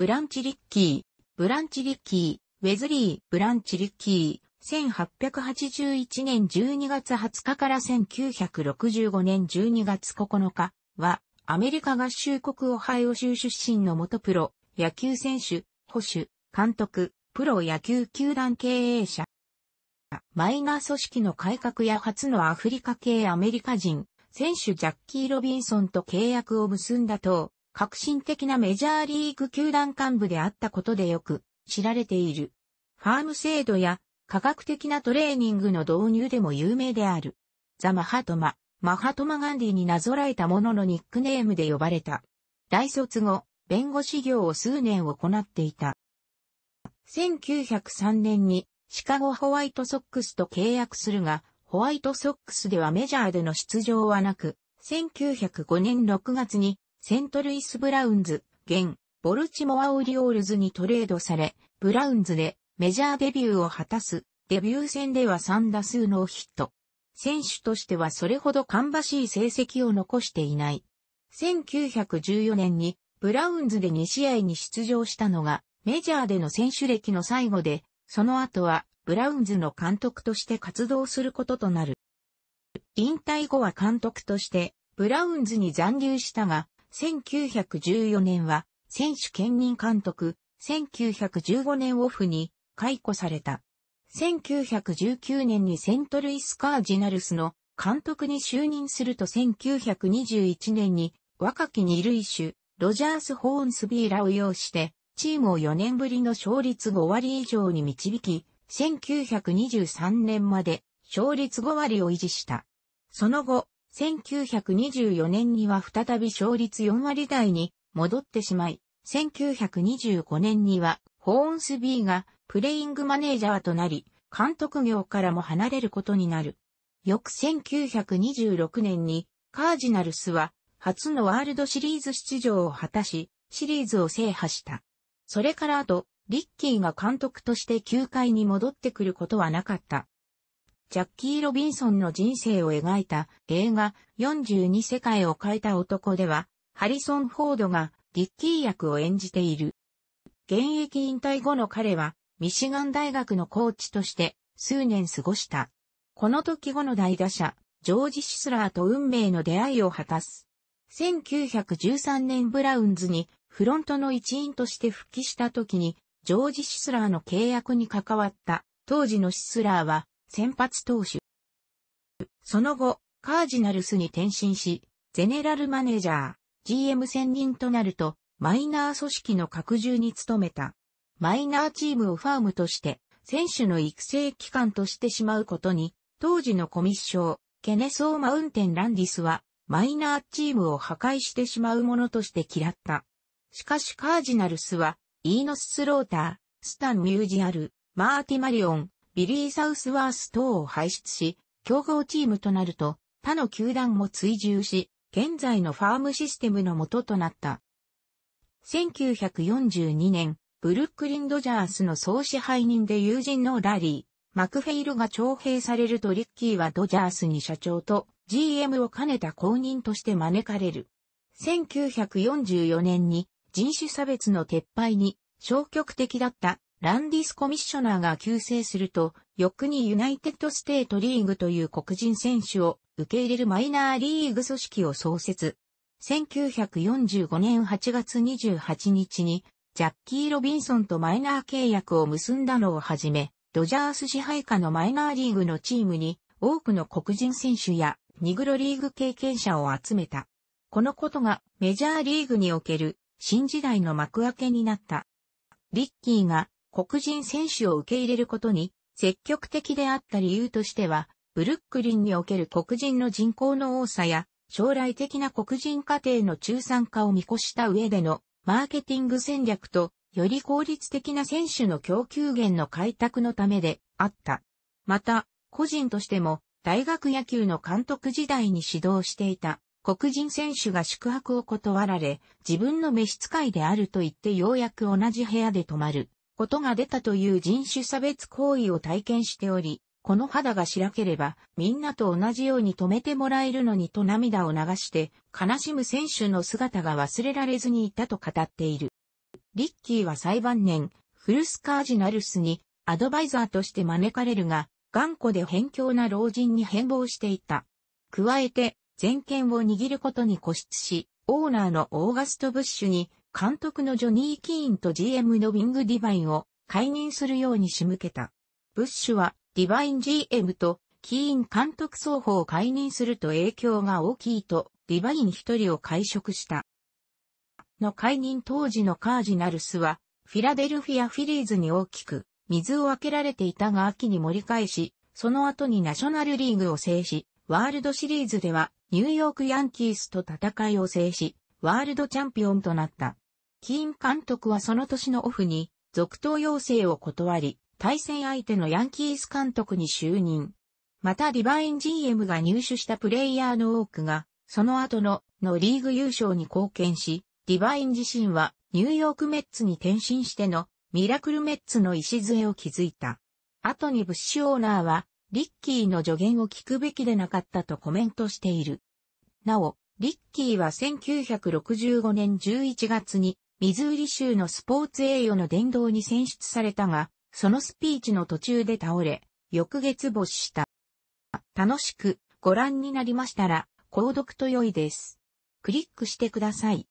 ブランチ・リッキー、ブランチ・リッキー、ウェズリー・ブランチ・リッキー、1881年12月20日から1965年12月9日は、アメリカ合衆国オハイオ州出身の元プロ、野球選手、保守、監督、プロ野球球団経営者。マイナー組織の改革や初のアフリカ系アメリカ人、選手ジャッキー・ロビンソンと契約を結んだ等、革新的なメジャーリーグ球団幹部であったことでよく知られている。ファーム制度や科学的なトレーニングの導入でも有名である。ザ・マハトマ、マハトマガンディになぞらえたもののニックネームで呼ばれた。大卒後、弁護士業を数年行っていた。1903年にシカゴホワイトソックスと契約するが、ホワイトソックスではメジャーでの出場はなく、1905年6月にセントルイス・ブラウンズ、現、ボルチモア・オリオールズにトレードされ、ブラウンズでメジャーデビューを果たす、デビュー戦では3打数ノーヒット。選手としてはそれほど芳しい成績を残していない。1914年にブラウンズで2試合に出場したのがメジャーでの選手歴の最後で、その後はブラウンズの監督として活動することとなる。引退後は監督としてブラウンズに残留したが、1914年は選手兼任監督、1915年オフに解雇された。1919年にセントルイスカージナルスの監督に就任すると1921年に若き二塁手、ロジャース・ホーンスビーラを擁して、チームを4年ぶりの勝率5割以上に導き、1923年まで勝率5割を維持した。その後、1924年には再び勝率4割台に戻ってしまい、1925年にはホーンスビーがプレイングマネージャーとなり、監督業からも離れることになる。翌1926年にカージナルスは初のワールドシリーズ出場を果たし、シリーズを制覇した。それから後、リッキーが監督として球界に戻ってくることはなかった。ジャッキー・ロビンソンの人生を描いた映画42世界を変えた男では、ハリソン・フォードがディッキー役を演じている。現役引退後の彼は、ミシガン大学のコーチとして数年過ごした。この時後の代打者、ジョージ・シスラーと運命の出会いを果たす。1913年ブラウンズにフロントの一員として復帰した時に、ジョージ・シスラーの契約に関わった。当時のシスラーは先発投手。その後、カージナルスに転身し、ゼネラルマネージャー、GM 専任となると、マイナー組織の拡充に努めた。マイナーチームをファームとして、選手の育成機関としてしまうことに、当時のコミッション、ケネソー・マウンテン・ランディスは、マイナーチームを破壊してしまうものとして嫌った。しかしカージナルスは、イーノス・スローター、スタン・ミュージアル、マーティ・マリオン、ビリー・サウスワース等を輩出し、競合チームとなると、他の球団も追従し、現在のファームシステムの元となった。1942年、ブルックリン・ドジャースの総支配人で友人のラリー、マクフェイルが徴兵されるとリッキーはドジャースに社長と GM を兼ねた公認として招かれる。1944年に人種差別の撤廃に消極的だったランディスコミッショナーが急成すると、翌にユナイテッドステートリーグという黒人選手を受け入れるマイナーリーグ組織を創設。1945年8月28日に、ジャッキー・ロビンソンとマイナー契約を結んだのをはじめ、ドジャース支配下のマイナーリーグのチームに多くの黒人選手やニグロリーグ経験者を集めた。このことがメジャーリーグにおける新時代の幕開けになった。リッキーが黒人選手を受け入れることに積極的であった理由としては、ブルックリンにおける黒人の人口の多さや、将来的な黒人家庭の中産化を見越した上でのマーケティング戦略と、より効率的な選手の供給源の開拓のためであった。また、個人としても、大学野球の監督時代に指導していた黒人選手が宿泊を断られ、自分の召使いであると言ってようやく同じ部屋で泊まることが出たという人種差別行為を体験しており、この肌が白ければ、みんなと同じように止めてもらえるのにと涙を流して、悲しむ選手の姿が忘れられずにいたと語っている。リッキーは裁判年、フルスカージナルスにアドバイザーとして招かれるが、頑固で偏境な老人に変貌していた。加えて、全権を握ることに固執し、オーナーのオーガスト・ブッシュに監督のジョニー・キーンと GM のウィング・ディバインを解任するように仕向けた。ブッシュはディバイン GM とキーン監督双方を解任すると影響が大きいとディバイン一人を解職した。の解任当時のカージナルスはフィラデルフィアフィリーズに大きく水を分けられていたが秋に盛り返し、その後にナショナルリーグを制し、ワールドシリーズではニューヨークヤンキースと戦いを制し、ワールドチャンピオンとなった。キーン監督はその年のオフに続投要請を断り、対戦相手のヤンキース監督に就任。またディバイン GM が入手したプレイヤーの多くが、その後の、のリーグ優勝に貢献し、ディバイン自身はニューヨークメッツに転身してのミラクルメッツの礎を築いた。後にブッシュオーナーは、リッキーの助言を聞くべきでなかったとコメントしている。なお、リッキーは1965年11月にミズーリ州のスポーツ栄誉の殿堂に選出されたが、そのスピーチの途中で倒れ、翌月没した。楽しくご覧になりましたら、購読と良いです。クリックしてください。